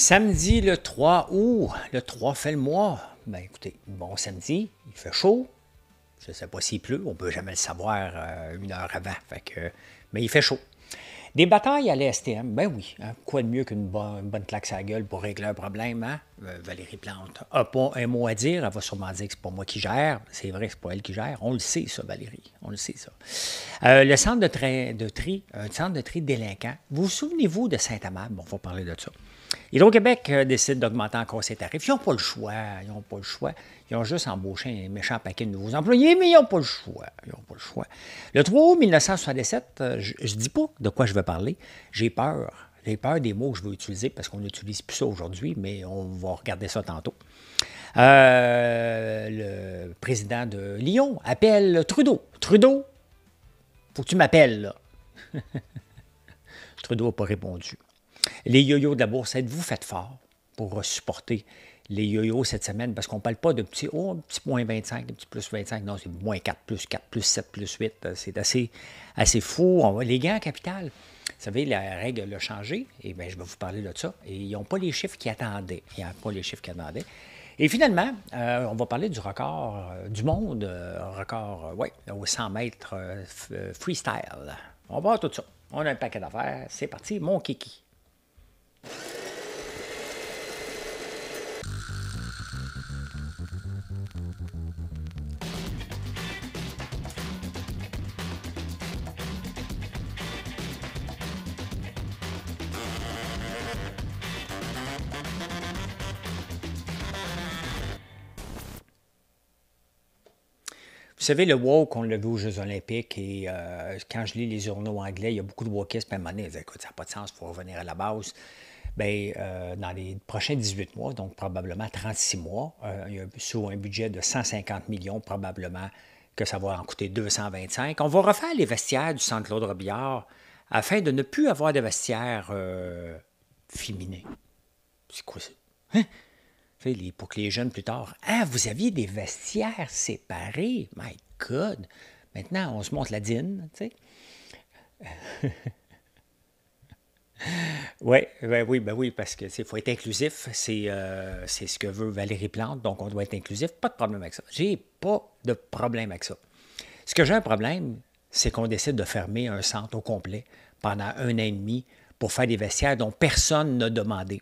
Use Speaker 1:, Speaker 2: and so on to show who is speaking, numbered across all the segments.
Speaker 1: Samedi le 3 août, le 3 fait le mois. Ben écoutez, bon samedi, il fait chaud. Je ne sais pas s'il pleut, on ne peut jamais le savoir euh, une heure avant. mais il fait chaud. Des batailles à l'STM, ben oui. Hein, quoi de mieux qu'une bonne, claque à la gueule pour régler un problème, hein? euh, Valérie Plante n'a pas un mot à dire. Elle va sûrement dire que c'est pas moi qui gère. C'est vrai, c'est pas elle qui gère. On le sait, ça, Valérie. On le sait, ça. Euh, le centre de, de tri, un centre de tri délinquant. Vous, vous souvenez-vous de saint amand Bon, on va parler de ça. Hydro-Québec euh, décide d'augmenter encore ses tarifs. Ils n'ont pas le choix. Ils n'ont pas le choix. Ils ont juste embauché un méchant paquet de nouveaux employés, mais ils n'ont pas le choix. Ils n'ont pas le choix. Le 3 août 1977, euh, je ne dis pas de quoi je veux parler. J'ai peur. J'ai peur des mots que je veux utiliser parce qu'on n'utilise plus ça aujourd'hui, mais on va regarder ça tantôt. Euh, le président de Lyon appelle Trudeau. Trudeau, faut que tu m'appelles, Trudeau n'a pas répondu. Les yo yos de la bourse, êtes-vous faites fort pour supporter les yo-yo cette semaine? Parce qu'on ne parle pas de petit, oh, petit moins 25, un petit plus 25. Non, c'est moins 4 plus 4 plus 7 plus 8. Euh, c'est assez, assez fou. les gains en capital, vous savez, la règle a changé. Et eh bien, je vais vous parler de ça. Et ils n'ont pas les chiffres qu'ils attendaient. Ils n'ont pas les chiffres qu'ils attendaient. Et finalement, euh, on va parler du record euh, du monde, Un record, ouais, au 100 mètres freestyle. On va voir tout ça. On a un paquet d'affaires. C'est parti, mon kiki. Vous savez, le walk on l'a vu aux Jeux Olympiques, et euh, quand je lis les journaux anglais, il y a beaucoup de wokistes, qui à un écoute, ça n'a pas de sens, il faut revenir à la base. Ben, euh, dans les prochains 18 mois, donc probablement 36 mois, euh, sous un budget de 150 millions, probablement que ça va en coûter 225. On va refaire les vestiaires du Centre Claude Robillard afin de ne plus avoir de vestiaires euh, C'est quoi ça? Hein? Pour que les jeunes plus tard, ah, vous aviez des vestiaires séparés, my God! Maintenant, on se montre la dîne, tu sais. ouais, ben oui, ben oui, parce que c'est faut être inclusif. Euh, c'est ce que veut Valérie Plante, donc on doit être inclusif. Pas de problème avec ça. J'ai pas de problème avec ça. Ce que j'ai un problème, c'est qu'on décide de fermer un centre au complet pendant un an et demi pour faire des vestiaires dont personne n'a demandé.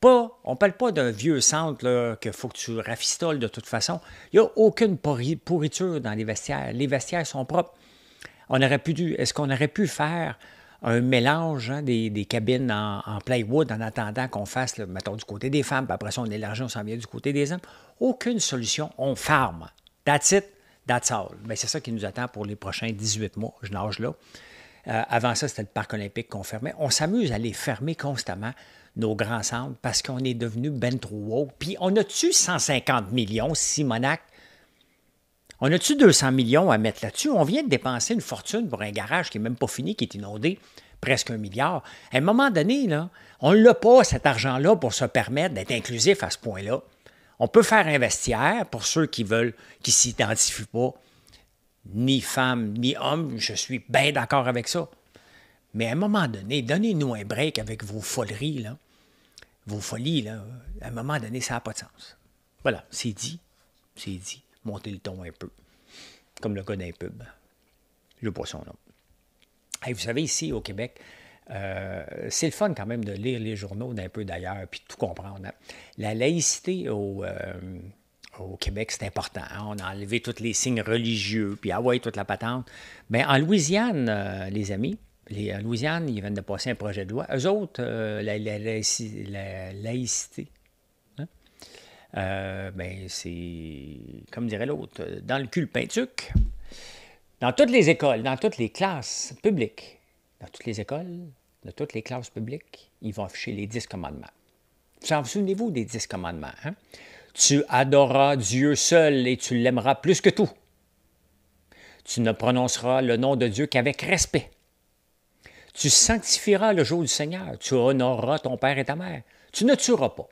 Speaker 1: Pas, on ne parle pas d'un vieux centre qu'il faut que tu rafistoles de toute façon. Il n'y a aucune pourriture dans les vestiaires. Les vestiaires sont propres. On aurait pu, est-ce qu'on aurait pu faire un mélange hein, des, cabines en, playwood, en attendant qu'on fasse, le, mettons, du côté des femmes, puis après ça, on élargit, on s'en vient du côté des hommes. Aucune solution. On ferme. That's it. That's all. Mais ben, c'est ça qui nous attend pour les prochains 18 mois. Je nage là. Euh, avant ça, c'était le parc olympique qu'on fermait. On s'amuse à les fermer constamment, nos grands centres, parce qu'on est devenu ben trop haut. Puis on a-tu 150 millions, Simonac, on a-tu 200 millions à mettre là-dessus? On vient de dépenser une fortune pour un garage qui n'est même pas fini, qui est inondé, presque un milliard. À un moment donné, là, on ne l'a pas, cet argent-là, pour se permettre d'être inclusif à ce point-là. On peut faire un vestiaire pour ceux qui veulent, qui ne s'identifient pas, ni femme, ni homme. Je suis bien d'accord avec ça. Mais à un moment donné, donnez-nous un break avec vos foleries, là. Vos folies, là. À un moment donné, ça n'a pas de sens. Voilà, c'est dit. C'est dit monter le ton un peu. Comme le gars d'un pub. le poisson son nom. vous savez, ici au Québec, euh, c'est le fun quand même de lire les journaux d'un peu d'ailleurs puis tout comprendre. Hein. La laïcité euh, au, Québec, c'est important. Hein. On a enlevé tous les signes religieux, puis ah toute la patente. Mais en Louisiane, euh, les amis, en Louisiane, ils viennent de passer un projet de loi. Eux autres, la, laïcité, euh, ben, c'est, comme dirait l'autre, dans le cul le Dans toutes les écoles, dans toutes les classes publiques, dans toutes les écoles, dans toutes les classes publiques, ils vont afficher les dix commandements. Vous en souvenez-vous des dix commandements? Hein? Tu adoreras Dieu seul et tu l'aimeras plus que tout. Tu ne prononceras le nom de Dieu qu'avec respect. Tu sanctifieras le jour du Seigneur. Tu honoreras ton père et ta mère. Tu ne tueras pas.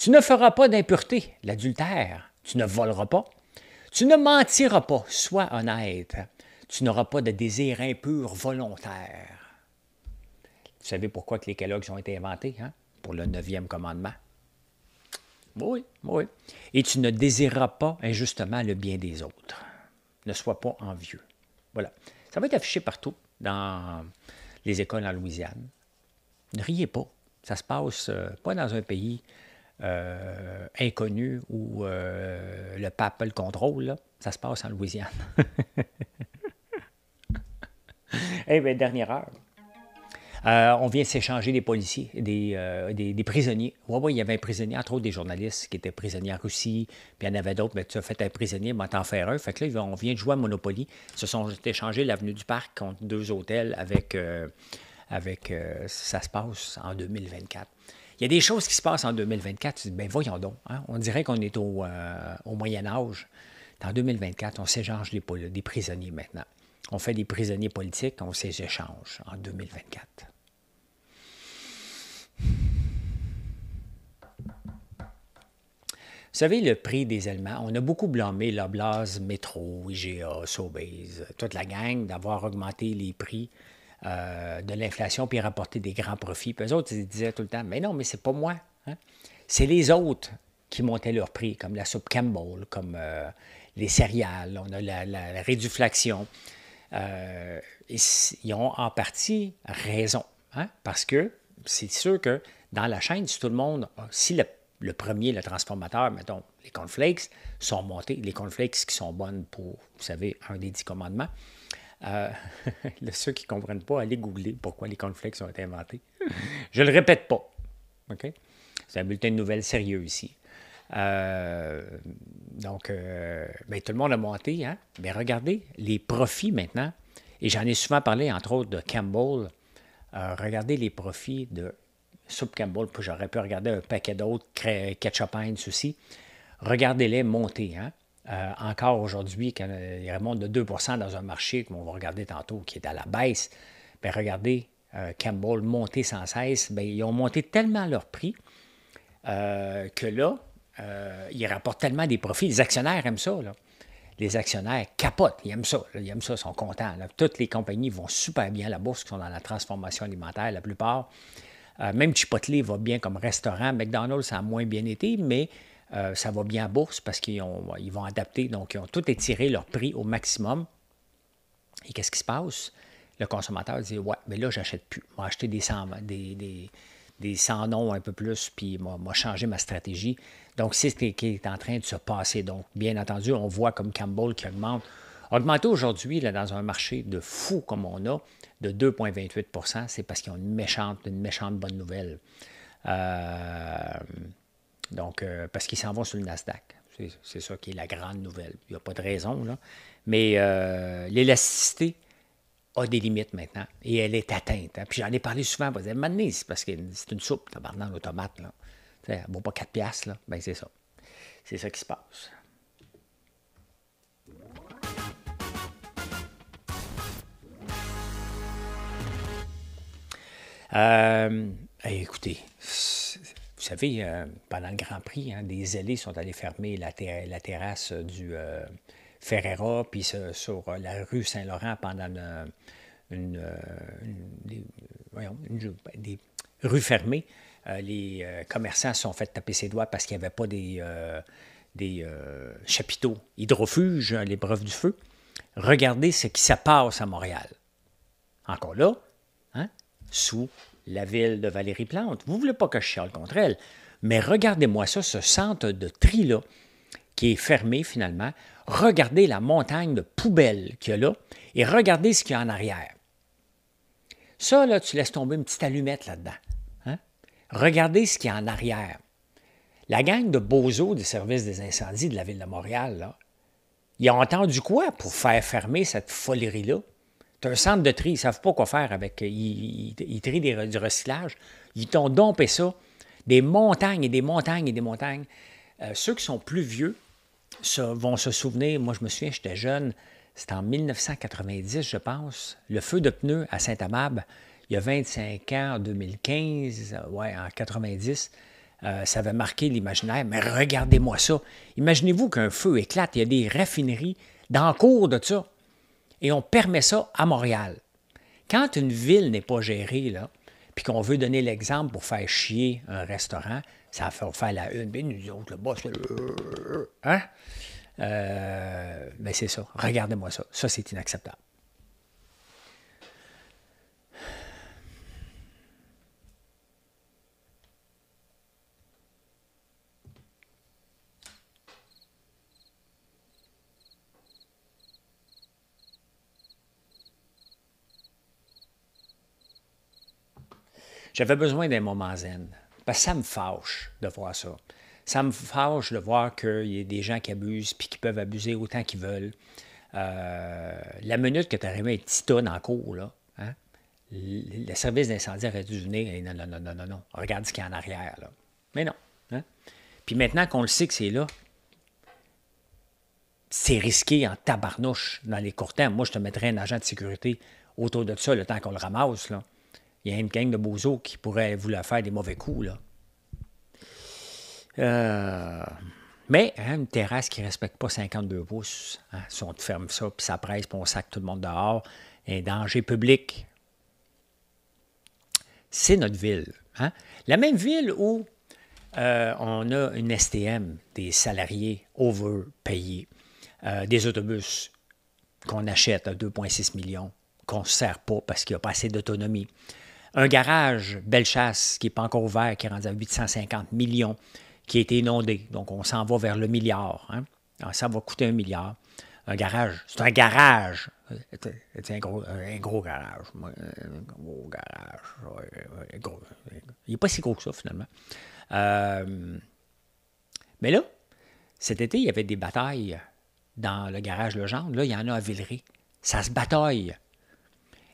Speaker 1: Tu ne feras pas d'impureté, l'adultère. Tu ne voleras pas. Tu ne mentiras pas, sois honnête. Tu n'auras pas de désir impur volontaire. Vous savez pourquoi que les Kellogg's ont été inventés, hein? Pour le neuvième commandement. Oui, oui. Et tu ne désireras pas injustement le bien des autres. Ne sois pas envieux. Voilà. Ça va être affiché partout dans les écoles en Louisiane. Ne riez pas. Ça se passe euh, pas dans un pays euh, inconnu où euh, le pape le contrôle, ça se passe en Louisiane. Eh bien, dernière heure. Euh, on vient s'échanger des policiers, des, des, prisonniers. Oui, ouais, il y avait un prisonnier, entre autres des journalistes qui étaient prisonniers en Russie, puis il y en avait d'autres, mais tu as fait un prisonnier, mais t'en faire un. Fait que là, on vient de jouer à Monopoly. Ils se sont échangés l'avenue du Parc contre deux hôtels avec. avec ça se passe en 2024. Il y a des choses qui se passent en 2024. Ben, voyons donc, hein. on dirait qu'on est au, euh, Moyen Âge. En 2024, on s'échange des, prisonniers maintenant. On fait des prisonniers politiques, on s'échange en 2024. Vous savez, le prix des éléments, on a beaucoup blâmé la blase Métro, IGA, Sobeys, toute la gang d'avoir augmenté les prix euh, de l'inflation puis rapporter des grands profits. Puis eux autres, ils disaient tout le temps Mais non, mais c'est pas moi. Hein. C'est les autres qui montaient leur prix, comme la soupe Campbell, comme euh, les céréales, on a la, la, réduflaction. Euh, ils ont en partie raison, hein, parce que c'est sûr que dans la chaîne, si tout le monde, si le, premier, le transformateur, mettons, les cornflakes sont montés, les cornflakes qui sont bonnes pour, vous savez, un des dix commandements, euh, ceux qui ne comprennent pas, allez googler pourquoi les conflits ont été inventés. Je ne le répète pas. OK? C'est un bulletin de nouvelles sérieux ici. Euh, donc, euh, ben, tout le monde a monté. Hein? Mais ben, regardez les profits maintenant. Et j'en ai souvent parlé, entre autres, de Campbell. regardez les profits de Soup Campbell. Puis j'aurais pu regarder un paquet d'autres, Ketchup Heinz aussi. Regardez-les monter. Hein? Euh, encore aujourd'hui, quand euh, il remonte de 2 dans un marché, comme on va regarder tantôt, qui est à la baisse, bien, regardez, euh, Campbell monter sans cesse, bien, ils ont monté tellement leur prix que là, ils rapportent tellement des profits. Les actionnaires aiment ça. Là. Les actionnaires capotent, ils aiment ça, ils aiment ça, ils sont contents. Toutes les compagnies vont super bien à la bourse, qui sont dans la transformation alimentaire, la plupart. même Chipotle va bien comme restaurant. McDonald's, ça a moins bien été, mais euh, ça va bien en bourse parce qu'ils vont adapter, donc ils ont tout étiré leur prix au maximum. Et qu'est-ce qui se passe? Le consommateur dit Ouais, mais là, j'achète plus. Je vais acheter des 100 des, des, noms un peu plus, puis moi, changé changer ma stratégie. Donc, c'est ce qui est en train de se passer. Donc, bien entendu, on voit comme Campbell qui augmente. Augmenter aujourd'hui, dans un marché de fou comme on a, de 2,28 c'est parce qu'ils ont une méchante, une méchante bonne nouvelle. Euh, donc, euh, parce qu'ils s'en vont sur le Nasdaq. C'est ça qui est la grande nouvelle. Il n'y a pas de raison, là. Mais euh, l'élasticité a des limites maintenant et elle est atteinte. Hein. Puis j'en ai parlé souvent. Vous allez c'est parce que c'est une soupe, tabarnak, l'automate, là. Tu elle ne vaut pas 4 piastres, là. Ben c'est ça. C'est ça qui se passe. Euh, écoutez, savez, euh, pendant le Grand Prix, hein, des ailés sont allés fermer la, terrasse du euh, Ferrera, puis sur euh, la rue Saint-Laurent pendant ben, des, rues fermées. les commerçants se sont fait taper ses doigts parce qu'il n'y avait pas des, des chapiteaux hydrofuges, hein, l'épreuve du feu. Regardez ce qui se passe à Montréal. Encore là, hein, sous la ville de Valérie Plante. Vous ne voulez pas que je chiale contre elle, mais regardez-moi ça, ce centre de tri-là, qui est fermé finalement. Regardez la montagne de poubelles qu'il y a là et regardez ce qu'il y a en arrière. Ça, là, tu laisses tomber une petite allumette là-dedans. Hein? Regardez ce qu'il y a en arrière. La gang de Bozo des services des incendies de la ville de Montréal, là, ils ont entendu quoi pour faire fermer cette folerie-là? Tu un centre de tri, ils ne savent pas quoi faire avec. Euh, ils, trient du recyclage. Ils t'ont dompé ça. Des montagnes et des montagnes et des montagnes. Euh, ceux qui sont plus vieux vont se souvenir. Moi, je me souviens, j'étais jeune. C'était en 1990, je pense. Le feu de pneus à saint amab il y a 25 ans, en 2015, euh, ouais, en 90. ça avait marqué l'imaginaire, mais regardez-moi ça. Imaginez-vous qu'un feu éclate, il y a des raffineries dans le cours de ça et on permet ça à Montréal. Quand une ville n'est pas gérée, là, puis qu'on veut donner l'exemple pour faire chier un restaurant, ça va faire la une, mais nous autres, le boss, hein? mais euh, ben, c'est ça. Regardez-moi ça. Ça, c'est inacceptable. J'avais besoin d'un moment zen. Parce que ça me fâche de voir ça. Ça me fâche de voir qu'il y a des gens qui abusent puis qui peuvent abuser autant qu'ils veulent. Euh, la minute que tu as un être titane en cours, là, hein, le service d'incendie aurait dû venir non, non, non, non, non, Regarde ce qu'il y a en arrière. Mais non. Hein. Puis maintenant qu'on le sait que c'est là, c'est risqué en tabarnouche dans les courts termes. Moi, je te mettrais un agent de sécurité autour de ça le temps qu'on le ramasse. Là il y a une gang de bozos qui pourrait vouloir faire des mauvais coups. Là. Euh, mais hein, une terrasse qui ne respecte pas 52 pouces, hein, si on te ferme ça, puis ça presse, puis on sac tout le monde dehors, un danger public. C'est notre ville. Hein. La même ville où euh, on a une STM, des salariés overpayés, euh, des autobus qu'on achète à 2,6 millions, qu'on ne sert pas parce qu'il n'y a pas assez d'autonomie. Un garage Bellechasse qui n'est pas encore ouvert, qui est rendu à 850 millions, qui a été inondé. Donc, on s'en va vers le milliard. Hein. ça va coûter un milliard. Un garage, c'est un garage. C'est un gros, garage. Un gros garage. il n'est pas si gros que ça, finalement. Euh, mais là, cet été, il y avait des batailles dans le garage Legendre. Là, il y en a à Villeray. Ça se bataille.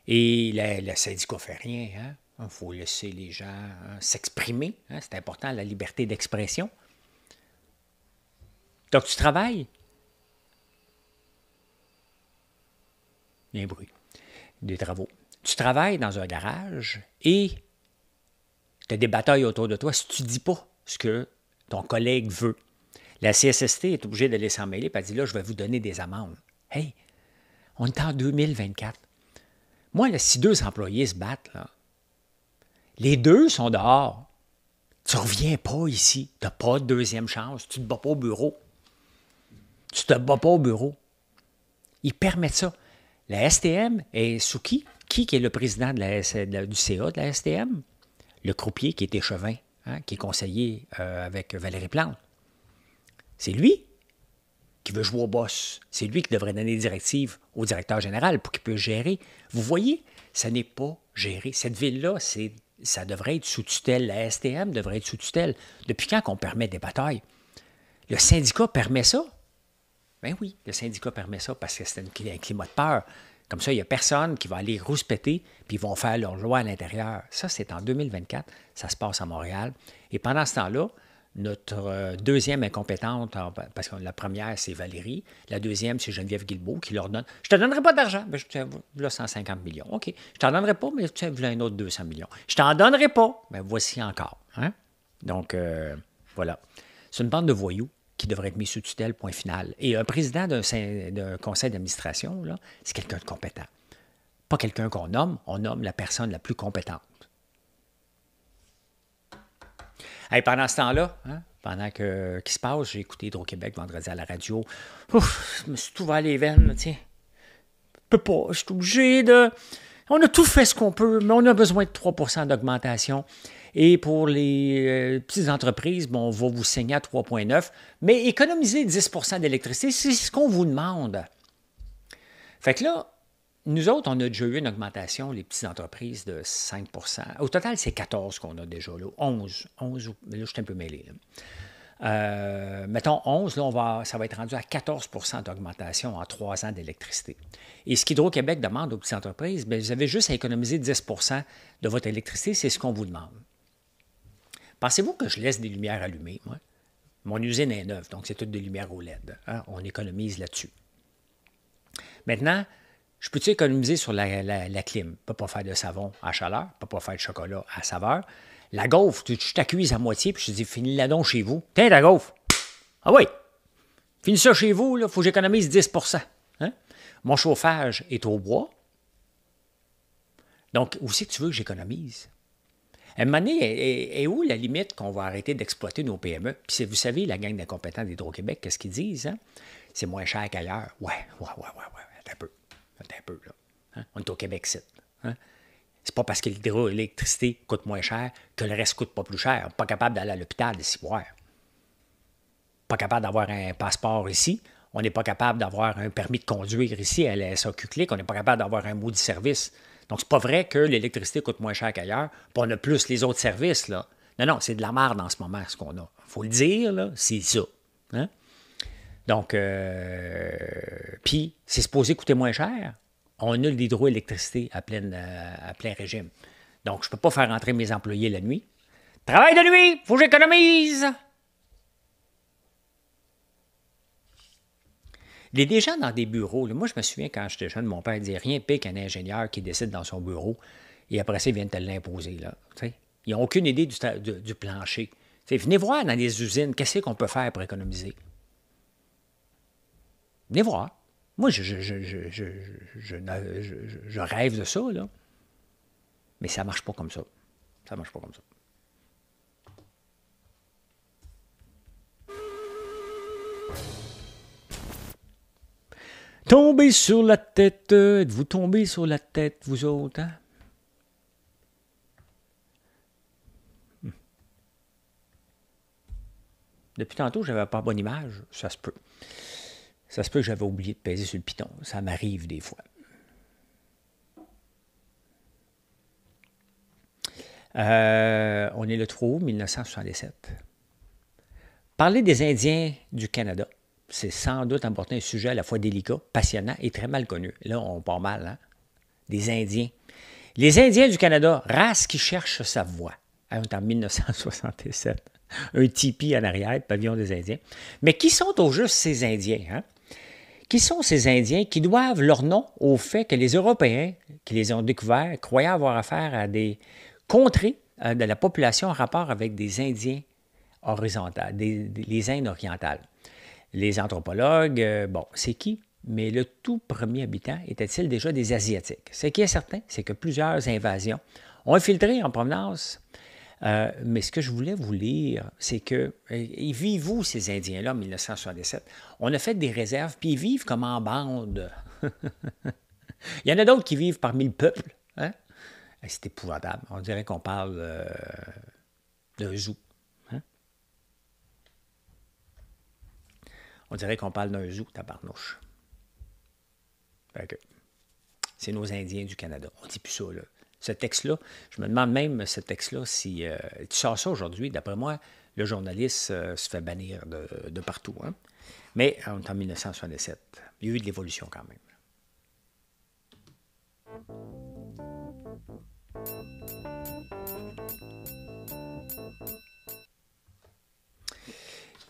Speaker 1: Et le, syndicat ne fait rien. Hein. Il faut laisser les gens hein, s'exprimer. Hein. C'est important, la liberté d'expression. Donc, tu travailles. Il un bruit des travaux. Tu travailles dans un garage et tu as des batailles autour de toi si tu ne dis pas ce que ton collègue veut. La CSST est obligée de s'en mêler et dit là, je vais vous donner des amendes. Hey, on est en 2024. Moi, si deux employés se battent, les deux sont dehors. Tu reviens pas ici. Tu n'as pas de deuxième chance. Tu ne te bats pas au bureau. Tu ne te bats pas au bureau. Ils permettent ça. La STM est sous qui? Qui est le président du CA de la STM? Le croupier qui est échevin, hein, qui est conseiller euh, avec Valérie Plante. C'est lui qui veut jouer au boss. C'est lui qui devrait donner des directives au directeur général pour qu'il puisse gérer. Vous voyez, ça n'est pas géré. Cette ville-là, ça devrait être sous tutelle. La STM devrait être sous tutelle. Depuis quand qu'on permet des batailles? Le syndicat permet ça? Ben oui, le syndicat permet ça parce que c'est un climat de peur. Comme ça, il n'y a personne qui va aller rouspéter, puis ils vont faire leur loi à l'intérieur. Ça, c'est en 2024, ça se passe à Montréal. Et pendant ce temps-là, notre euh, deuxième incompétente, parce que la première, c'est Valérie. La deuxième, c'est Geneviève Guilbeault qui leur donne Je te donnerai pas d'argent. Mais je te là, 150 millions. OK. Je t'en donnerai pas, mais tu as un autre 200 millions. Je t'en donnerai pas. Mais voici encore. Hein. Donc, euh, voilà. C'est une bande de voyous qui devrait être mis sous tutelle, point final. Et un président d'un conseil d'administration, c'est quelqu'un de compétent. Pas quelqu'un qu'on nomme, on nomme la personne la plus compétente. pendant ce temps-là, hein, pendant que qui se passe, j'ai écouté Hydro-Québec vendredi à la radio. je me suis tout va les veines, tiens. Je peux pas, je suis obligé de. On a tout fait ce qu'on peut, mais on a besoin de 3 d'augmentation. Et pour les euh, petites entreprises, bon, on va vous saigner à 3,9 mais économiser 10 d'électricité, c'est ce qu'on vous demande. Fait que là, nous autres, on a déjà eu une augmentation, les petites entreprises, de 5 Au total, c'est 14 qu'on a déjà, là, 11. 11 là, je suis un peu mêlé. Euh, mettons 11, là, on va, ça va être rendu à 14 d'augmentation en trois ans d'électricité. Et ce qu'Hydro-Québec demande aux petites entreprises, bien, vous avez juste à économiser 10 de votre électricité, c'est ce qu'on vous demande. Pensez-vous que je laisse des lumières allumées, moi? Mon usine est neuve, donc c'est toutes des lumières au LED. Hein? On économise là-dessus. Maintenant, je peux-tu économiser sur la, clim? pas pas faire de savon à chaleur, pas pas faire de chocolat à saveur. La gaufre, tu, t'accuses à moitié, puis je te dis, finis la donc chez vous. Tiens, la gaufre. Ah oui, finis ça chez vous, il faut que j'économise 10 hein? Mon chauffage est au bois. Donc, où c'est que tu veux que j'économise? À un moment est, où la limite qu'on va arrêter d'exploiter nos PME? Puis, vous savez, la gang d'incompétents d'Hydro-Québec, qu'est-ce qu'ils disent? Hein? C'est moins cher qu'ailleurs. Ouais, ouais, ouais, ouais, ouais, un peu un peu, là. Hein? On est au Québec, c'est. Hein? C'est pas parce que l'hydroélectricité coûte moins cher que le reste coûte pas plus cher. On Pas capable d'aller à l'hôpital ici voir. Pas capable d'avoir un passeport ici. On n'est pas capable d'avoir un permis de conduire ici à la SAQ On n'est pas capable d'avoir un mot de service. Donc, c'est pas vrai que l'électricité coûte moins cher qu'ailleurs. on a plus les autres services, là. Non, non, c'est de la merde en ce moment, ce qu'on a. faut le dire, là, c'est ça. Hein? Donc, euh, puis, c'est supposé coûter moins cher. On a l'hydroélectricité à, euh, à plein régime. Donc, je ne peux pas faire entrer mes employés la nuit. Travail de nuit, faut que j'économise. Il est déjà dans des bureaux. Moi, je me souviens quand j'étais jeune, mon père disait rien pique un ingénieur qui décide dans son bureau et après ça, ils viennent te l'imposer. Là. Ils n'ont aucune idée du, plancher. venez voir dans les usines, qu'est-ce qu'on peut faire pour économiser. Venez voir. Moi, je, rêve de ça, là. Mais ça ne marche pas comme ça. Ça ne marche pas comme ça. Tombez sur la tête. Êtes-vous tombé sur la tête, vous autres? Hein? Depuis tantôt, j'avais pas bonne image. Ça se peut. Ça se peut que j'avais oublié de peser sur le piton. Ça m'arrive des fois. Euh, on est le 3 août 1977. Parler des Indiens du Canada, c'est sans doute important un sujet à la fois délicat, passionnant et très mal connu. Là, on part mal, hein? Des Indiens. Les Indiens du Canada, race qui cherche sa voie. Hein, on est en 1967. Un tipi en arrière, pavillon des Indiens. Mais qui sont au juste ces Indiens? Hein? Qui sont ces Indiens qui doivent leur nom au fait que les Européens qui les ont découverts croyaient avoir affaire à des contrées euh, de la population en rapport avec des Indiens horizontales, les Indes orientales. Les anthropologues, euh, bon, c'est qui? Mais le tout premier habitant était-il déjà des Asiatiques? Ce qui est certain, c'est que plusieurs invasions ont infiltré en provenance euh, mais ce que je voulais vous lire, c'est que, euh, ils vivent où ces Indiens-là, en 1977? On a fait des réserves, puis ils vivent comme en bande. Il y en a d'autres qui vivent parmi le peuple. Hein? C'est épouvantable. On dirait qu'on parle euh, d'un zoo. Hein? On dirait qu'on parle d'un zoo, tabarnouche. C'est nos Indiens du Canada. On ne dit plus ça, là ce texte-là. Je me demande même ce texte-là, si euh, tu sors ça aujourd'hui, d'après moi, le journaliste euh, se fait bannir de, partout. Hein. Mais euh, on est en 1977. Il y a eu de l'évolution quand même.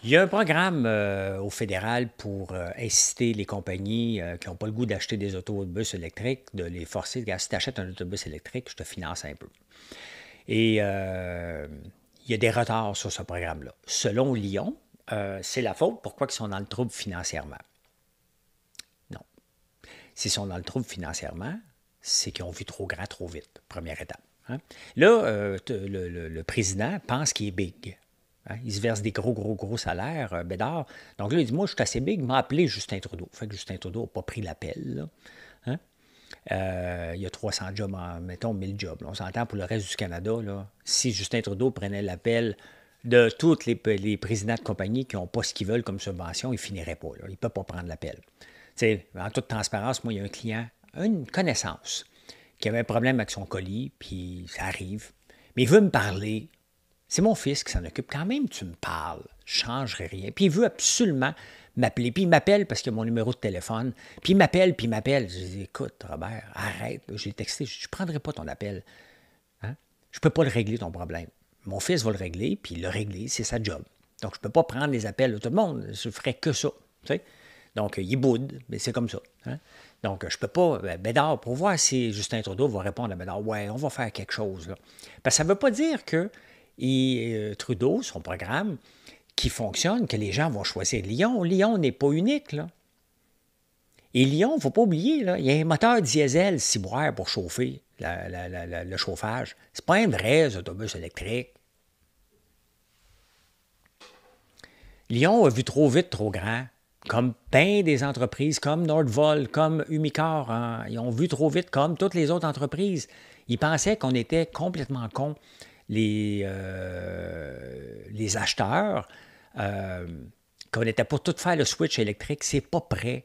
Speaker 1: Il y a un programme euh, au fédéral pour euh, inciter les compagnies euh, qui n'ont pas le goût d'acheter des autobus électriques, de les forcer. Si tu achètes un autobus électrique, je te finance un peu. Et il y a des retards sur ce programme-là. Selon Lyon, c'est la faute. Pourquoi ils sont dans le trouble financièrement? Non. S'ils sont dans le trouble financièrement, c'est qu'ils ont vu trop grand trop vite, première étape. Hein. Là, le, le, le président pense qu'il est big. Ils hein, il se verse des gros, gros, gros salaires, euh, Bédard. Donc là, il dit Moi, je suis assez big, m'a appelé Justin Trudeau. Fait que Justin Trudeau n'a pas pris l'appel. Hein. Euh, il y a 300 jobs, mettons 1000 jobs. On s'entend pour le reste du Canada. Là, si Justin Trudeau prenait l'appel de tous les, présidents de compagnie qui n'ont pas ce qu'ils veulent comme subvention, il finirait pas. Il ne peut pas prendre l'appel. En toute transparence, moi, il y a un client, une connaissance, qui avait un problème avec son colis, puis ça arrive. Mais il veut me parler c'est mon fils qui s'en occupe. Quand même, tu me parles. Je changerai rien. Puis il veut absolument m'appeler. Puis il m'appelle parce qu'il a mon numéro de téléphone. Puis il m'appelle, puis il m'appelle. Je dis Écoute, Robert, arrête. J'ai texté. Je ne prendrai pas ton appel. Hein? Je ne peux pas le régler, ton problème. Mon fils va le régler, puis le régler, c'est sa job. Donc, je ne peux pas prendre les appels de tout le monde. Je ne ferai que ça. Tu sais? Donc, euh, il boude, mais c'est comme ça. Hein. Donc, je ne peux pas. Ben, Bédard, pour voir si Justin Trudeau va répondre à Bédard, ouais, on va faire quelque chose. Parce ça ne veut pas dire que et euh, Trudeau, son programme, qui fonctionne, que les gens vont choisir Lyon. Lyon n'est pas unique, là. Et Lyon, il ne faut pas oublier, il y a un moteur diesel ciboire pour chauffer le chauffage. Ce pas un vrai autobus électrique. Lyon a vu trop vite, trop grand, comme plein des entreprises, comme Nordvol, comme Umicore. Hein. Ils ont vu trop vite, comme toutes les autres entreprises. Ils pensaient qu'on était complètement cons. Euh, les, acheteurs euh, qu'on était pour tout faire le switch électrique, c'est pas prêt.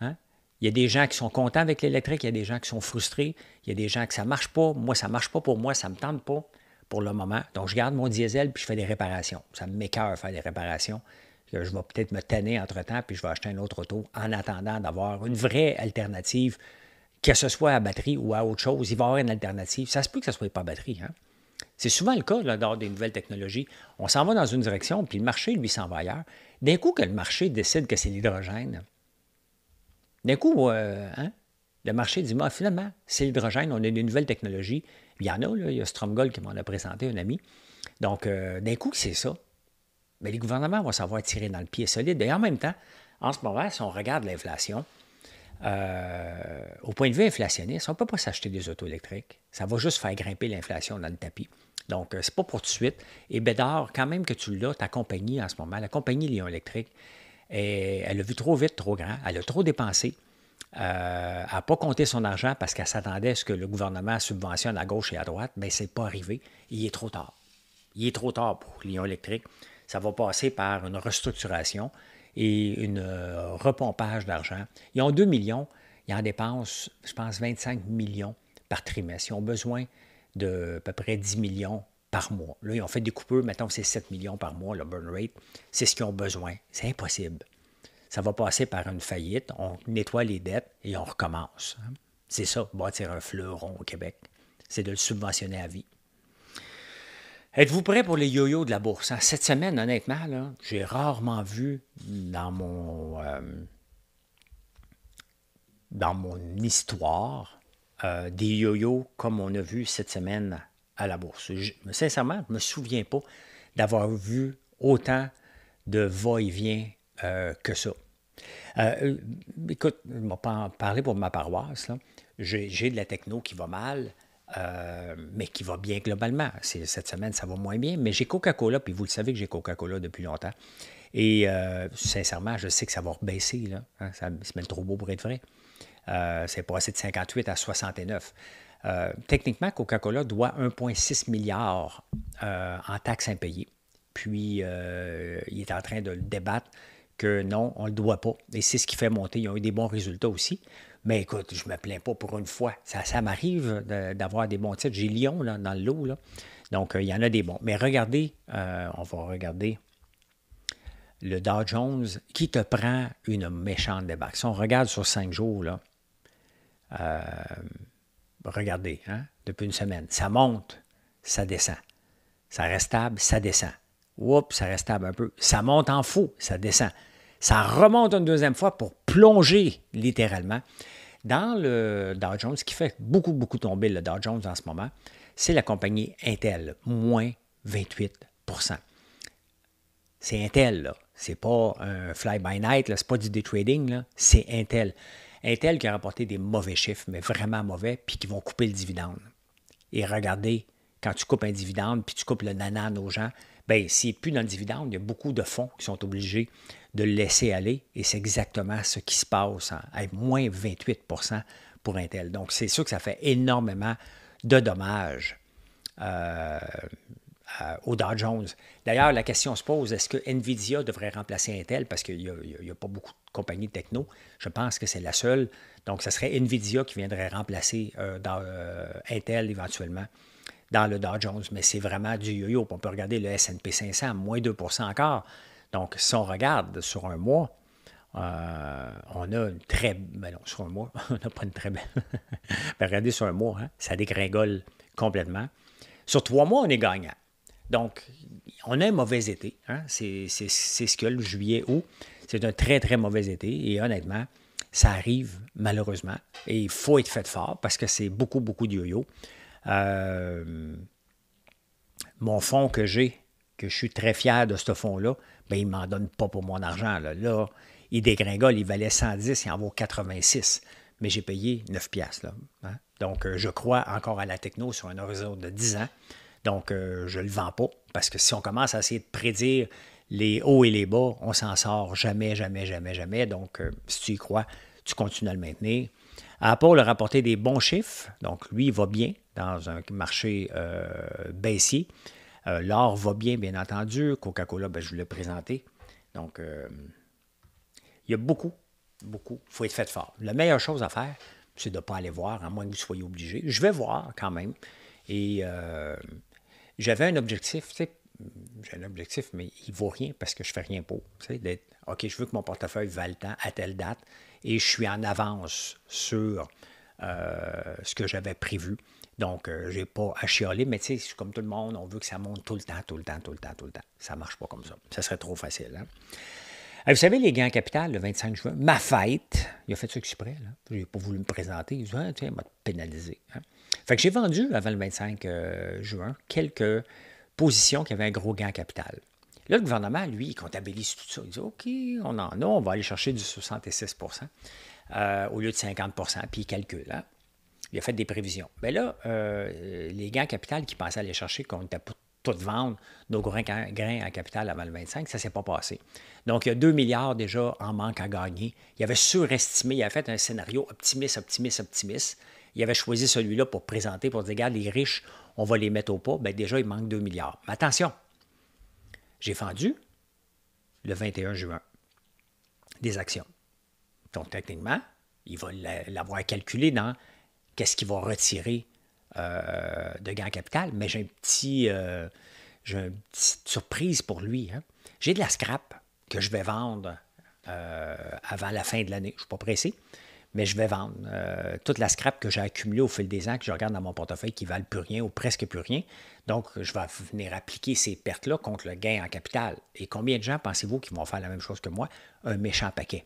Speaker 1: Hein? Il y a des gens qui sont contents avec l'électrique, il y a des gens qui sont frustrés, il y a des gens que ça marche pas. Moi, ça marche pas pour moi, ça me tente pas pour le moment. Donc, je garde mon diesel puis je fais des réparations. Ça m'écœure faire des réparations. Je vais peut-être me tanner entre-temps puis je vais acheter un autre auto en attendant d'avoir une vraie alternative, que ce soit à batterie ou à autre chose. Il va y avoir une alternative. Ça se peut que ce ne soit pas à batterie. Hein? C'est souvent le cas là, dans des nouvelles technologies. On s'en va dans une direction, puis le marché, lui, s'en va ailleurs. D'un coup que le marché décide que c'est l'hydrogène, d'un coup, euh, hein, le marché dit, ah, finalement, c'est l'hydrogène, on a des nouvelles technologies. Il y en a, il y a Stromgold qui m'en a présenté, un ami. Donc, euh, d'un coup, c'est ça. Mais ben, les gouvernements vont savoir tirer dans le pied solide. Et en même temps, en ce moment, si on regarde l'inflation, euh, au point de vue inflationniste, on ne peut pas s'acheter des autos électriques. Ça va juste faire grimper l'inflation dans le tapis. Donc, n'est euh, pas pour tout de suite. Et Bédard, quand même que tu l'as, ta compagnie en ce moment, la compagnie Lyon Électrique, eh, elle a vu trop vite, trop grand, elle a trop dépensé. elle euh, n'a pas compté son argent parce qu'elle s'attendait à ce que le gouvernement subventionne à gauche et à droite, mais ce n'est pas arrivé. Il est trop tard. Il est trop tard pour Lyon Électrique. Ça va passer par une restructuration et un euh, repompage d'argent. Ils ont 2 millions. Ils en dépensent, je pense, 25 millions par trimestre. Ils ont besoin de à peu près 10 millions par mois. Là, ils ont fait des coupures, maintenant c'est 7 millions par mois, le burn rate. C'est ce qu'ils ont besoin. C'est impossible. Ça va passer par une faillite, on nettoie les dettes et on recommence. Hein. C'est ça, bâtir un fleuron au Québec. C'est de le subventionner à vie. Êtes-vous prêt pour les yo-yo de la bourse? Hein? Cette semaine, honnêtement, j'ai rarement vu dans mon, euh, dans mon histoire euh, des yo-yo comme on a vu cette semaine à la bourse. sincèrement, je ne me souviens pas d'avoir vu autant de va-et-vient euh, que ça. Euh, écoute, je vais parler pour ma paroisse. J'ai de la techno qui va mal, mais qui va bien globalement. Cette semaine, ça va moins bien, mais j'ai Coca-Cola, puis vous le savez que j'ai Coca-Cola depuis longtemps. Et sincèrement, je sais que ça va rebaisser. Hein. ça se met trop beau pour être vrai. Euh, c'est passé de 58 à 69. Euh, techniquement, Coca-Cola doit 1,6 milliard euh, en taxes impayées. Puis, il est en train de le débattre que non, on ne le doit pas. Et c'est ce qui fait monter. Ils ont eu des bons résultats aussi. Mais écoute, je ne me plains pas pour une fois. Ça, m'arrive d'avoir des bons titres. J'ai Lyon dans le lot. Donc, il y en a des bons. Mais regardez, on va regarder le Dow Jones qui te prend une méchante débâcle Si on regarde sur cinq jours, là, euh, regardez, hein, depuis une semaine, ça monte, ça descend. Ça reste stable, ça descend. Oups, ça reste stable un peu. Ça monte en fou, ça descend. Ça remonte une deuxième fois pour plonger littéralement dans le Dow Jones. Ce qui fait beaucoup, beaucoup tomber le Dow Jones en ce moment, c'est la compagnie Intel, moins 28 C'est Intel, C'est pas un fly-by-night, c'est pas du day trading, c'est Intel. Intel qui a rapporté des mauvais chiffres, mais vraiment mauvais, puis qui vont couper le dividende. Et regardez, quand tu coupes un dividende, puis tu coupes le nanan aux gens, bien, s'il a plus d'un le dividende, il y a beaucoup de fonds qui sont obligés de le laisser aller, et c'est exactement ce qui se passe, à moins 28 pour Intel. Donc, c'est sûr que ça fait énormément de dommages. Euh, euh, au Dow Jones. D'ailleurs, la question se pose, est-ce que Nvidia devrait remplacer Intel? Parce qu'il n'y a, pas beaucoup de compagnies de techno. Je pense que c'est la seule. Donc, ce serait Nvidia qui viendrait remplacer euh, euh, Intel éventuellement dans le Dow Jones. Mais c'est vraiment du yo-yo. On peut regarder le S&P 500, moins 2 encore. Donc, si on regarde sur un mois, on a une très... Mais ben non, sur un mois, on n'a pas une très belle... Ben regardez sur un mois, hein, ça dégringole complètement. Sur trois mois, on est gagnant. Donc, on a un mauvais été. Hein. C'est ce que le juillet-août. C'est un très, très mauvais été. Et honnêtement, ça arrive malheureusement. Et il faut être fait fort parce que c'est beaucoup, beaucoup de yo-yo. Euh, mon fonds que j'ai, que je suis très fier de ce fonds-là, ben, il ne m'en donne pas pour mon argent. Là. là, il dégringole, il valait 110, il en vaut 86. Mais j'ai payé 9 piastres. Là, hein. Donc, euh, je crois encore à la techno sur un horizon de 10 ans. Donc, euh, je ne le vends pas parce que si on commence à essayer de prédire les hauts et les bas, on s'en sort jamais, jamais, jamais, jamais. Donc, euh, si tu y crois, tu continues à le maintenir. à Apple a rapporté des bons chiffres, donc lui, il va bien dans un marché euh, baissier. L'or va bien, bien entendu. Coca-Cola, ben, je vous l'ai présenté. Donc, il y a beaucoup, beaucoup. Il faut être fait fort. La meilleure chose à faire, c'est de ne pas aller voir, à moins que vous soyez obligé. Je vais voir quand même. Et j'avais un objectif, tu sais, j'ai un objectif, mais il ne vaut rien parce que je ne fais rien pour. Tu sais, d'être, OK, je veux que mon portefeuille le temps à telle date et je suis en avance sur euh, ce que j'avais prévu. Donc, euh, je n'ai pas à chialer, mais tu sais, comme tout le monde, on veut que ça monte tout le temps, tout le temps, tout le temps, tout le temps. Ça ne marche pas comme ça. Ça serait trop facile. Hein. Ah, vous savez, les gains en capital, le 25 juin, ma fête, il a fait ça exprès, là. Je n'ai pas voulu me présenter. Il dit, ah, tiens, il m'a pénalisé. Hein? Fait que j'ai vendu avant le 25 euh, juin quelques positions qui avaient un gros gain capital. Là, le gouvernement, lui, il comptabilise tout ça. Il dit OK, on en a, on va aller chercher du 66 euh, au lieu de 50 puis il calcule. Hein. Il a fait des prévisions. Mais là, euh, les gains en capital qu'il pensait aller chercher, qu'on était pour tout vendre, nos grains, grains en capital avant le 25, ça ne s'est pas passé. Donc, il y a 2 milliards déjà en manque à gagner. Il avait surestimé, il avait fait un scénario optimiste, optimiste, optimiste il avait choisi celui-là pour présenter, pour dire, regarde, les riches, on va les mettre au pas, bien déjà, il manque 2 milliards. Mais attention, j'ai vendu le 21 juin des actions. Donc, techniquement, il va l'avoir calculé dans qu'est-ce qu'il va retirer euh, de gains capital, mais j'ai un petit, euh, une petite surprise pour lui. Hein. J'ai de la scrap que je vais vendre euh, avant la fin de l'année. Je ne suis pas pressé mais je vais vendre. Euh, toute la scrap que j'ai accumulée au fil des ans, que je regarde dans mon portefeuille qui ne valent plus rien ou presque plus rien, donc je vais venir appliquer ces pertes-là contre le gain en capital. Et combien de gens pensez-vous qui vont faire la même chose que moi? Un méchant paquet.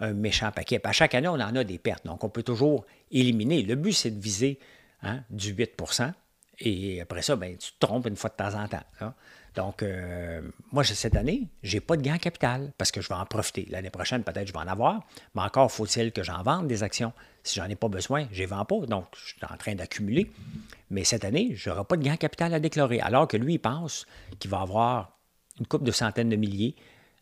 Speaker 1: Un méchant paquet. à chaque année, on en a des pertes, donc on peut toujours éliminer. Le but, c'est de viser hein, du 8 et après ça, ben, tu te trompes une fois de temps en temps. Donc, euh, moi, cette année, je n'ai pas de gain en capital parce que je vais en profiter. L'année prochaine, peut-être, je vais en avoir, mais encore faut-il que j'en vende des actions. Si j'en ai pas besoin, je les vends pas. Donc, je suis en train d'accumuler. Mais cette année, je n'aurai pas de gain en capital à déclarer. Alors que lui, il pense qu'il va avoir une coupe de centaines de milliers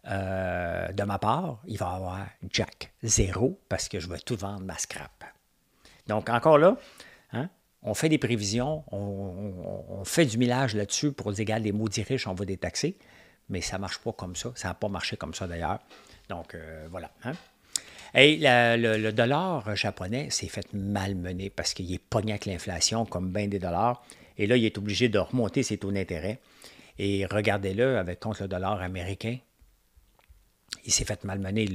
Speaker 1: euh, de ma part. Il va avoir Jack, zéro, parce que je vais tout vendre ma scrap. Donc, encore là, on fait des prévisions, on, fait du millage là-dessus pour dire, des les maudits riches, on va détaxer. Mais ça ne marche pas comme ça. Ça n'a pas marché comme ça d'ailleurs. Donc, euh, voilà. Et hein. le, dollar japonais s'est fait malmener parce qu'il est pogné avec l'inflation comme bien des dollars. Et là, il est obligé de remonter ses taux d'intérêt. Et regardez-le avec contre le dollar américain. Il s'est fait malmener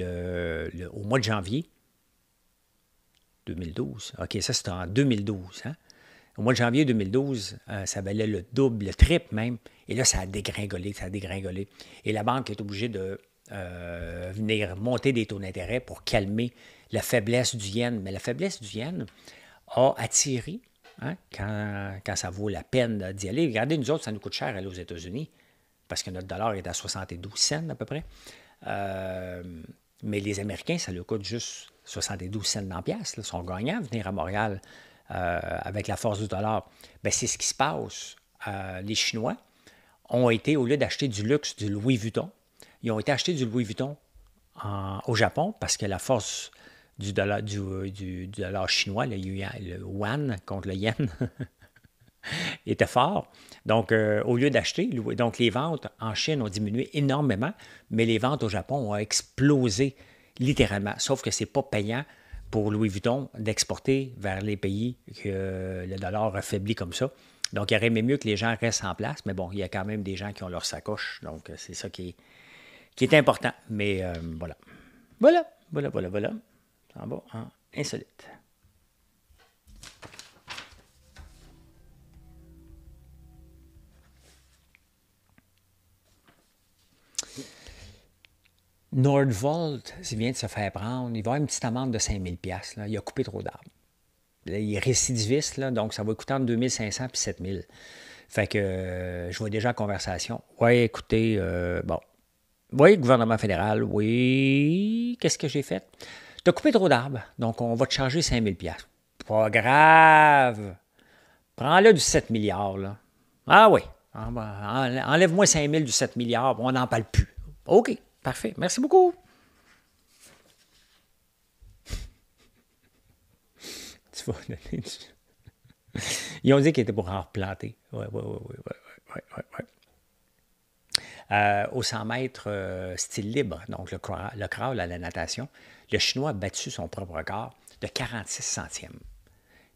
Speaker 1: au mois de janvier 2012. OK, ça, c'était en 2012. Hein? Au mois de janvier 2012, euh, ça valait le double, le triple même. Et là, ça a dégringolé, ça a dégringolé. Et la banque est obligée de euh, venir monter des taux d'intérêt pour calmer la faiblesse du yen. Mais la faiblesse du yen a attiré, hein, quand, ça vaut la peine d'y aller. Regardez, nous autres, ça nous coûte cher aller aux États-Unis parce que notre dollar est à 72 cents à peu près. Euh, mais les Américains, ça leur coûte juste 72 cents dans pièces. Ils sont gagnants à venir à Montréal euh, avec la force du dollar. Ben, c'est ce qui se passe. Euh, les Chinois ont été, au lieu d'acheter du luxe, du Louis Vuitton, ils ont été acheter du Louis Vuitton au Japon parce que la force du dollar, chinois, le, yuan, contre le yen, était fort. Donc, euh, au lieu d'acheter, donc les ventes en Chine ont diminué énormément, mais les ventes au Japon ont explosé littéralement. Sauf que ce n'est pas payant pour Louis Vuitton d'exporter vers les pays que le dollar affaiblit comme ça. Donc, il aurait aimé mieux que les gens restent en place, mais bon, il y a quand même des gens qui ont leur sacoche. Donc, euh, c'est ça qui est, important. Mais euh, voilà. Voilà, voilà, voilà, voilà. Ça va, hein? Insolite. Nordvolt vient de se faire prendre. Il va avoir une petite amende de 5 là. Il a coupé trop d'arbres. il est récidiviste, là, donc ça va coûter entre 2500 et 000 Fait que euh, je vois déjà en conversation. Ouais, écoutez, euh, bon. Oui, gouvernement fédéral, oui. Qu'est-ce que j'ai fait? Tu as coupé trop d'arbres, donc on va te charger 5000 Pas grave. Prends-le du 7 milliards, là. Ah oui. Ah ben, enlève-moi 5 000 du 7 milliards, on n'en parle plus. OK. Parfait. Merci beaucoup. tu vas donner du... Ils ont dit qu'il était pour en replanter. Oui, oui, oui, oui, oui, oui, oui. Euh, au 100 mètres, euh, style libre, donc le, crawl, à la natation, le Chinois a battu son propre record de 46 centièmes.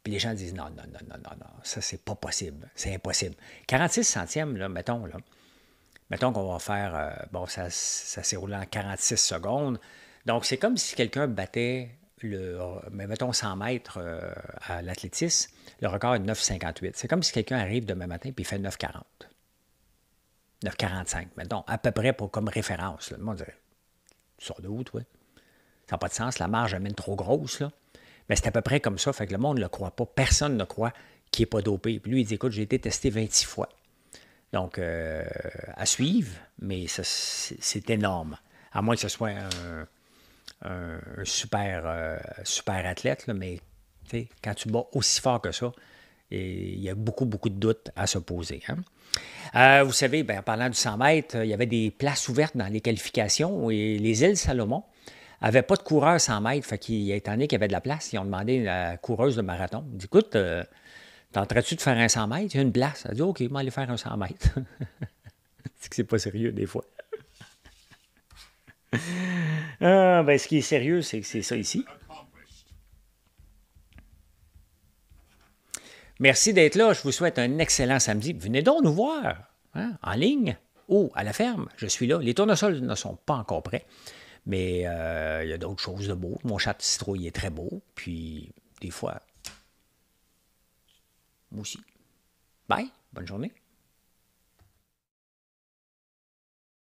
Speaker 1: Puis les gens disent non, non, non, non, non, non, ça c'est pas possible, c'est impossible. 46 centièmes, là, mettons, là, mettons qu'on va faire, euh, bon, ça, s'est roulé en 46 secondes. Donc, c'est comme si quelqu'un battait le, mais mettons 100 mètres euh, à l'athlétisme, le record est 9,58. C'est comme si quelqu'un arrive demain matin et fait 9,40. 9,45, mettons, à peu près pour, comme référence. Le monde dirait, tu sors de où, toi? Ça n'a pas de sens, la marge est même trop grosse. Là. Mais c'est à peu près comme ça, fait que le monde ne le croit pas. Personne ne croit qu'il n'est pas dopé. Puis lui, il dit, écoute, j'ai été testé 26 fois. Donc, euh, à suivre, mais c'est énorme. À moins que ce soit un, super, euh, super athlète, mais quand tu bats aussi fort que ça, il y a beaucoup, beaucoup de doutes à se poser. Hein. Euh, vous savez, ben, en parlant du 100 mètres, il y avait des places ouvertes dans les qualifications et les îles Salomon n'avaient pas de coureurs 100 mètres. Fait des donné qu'il y avait de la place, ils ont demandé à la coureuse de marathon. écoute, Tenterais-tu de faire un 100 mètres? Il y a une place. Elle dit OK, on va aller faire un 100 mètres. c'est que c'est pas sérieux des fois. ah, ben, ce qui est sérieux, c'est que c'est ça ici. Merci d'être là. Je vous souhaite un excellent samedi. Venez donc nous voir hein, en ligne ou à la ferme. Je suis là. Les tournesols ne sont pas encore prêts, mais euh, il y a d'autres choses de beau. Mon chat de citrouille est très beau. Puis, des fois, aussi. Bye, bonne journée.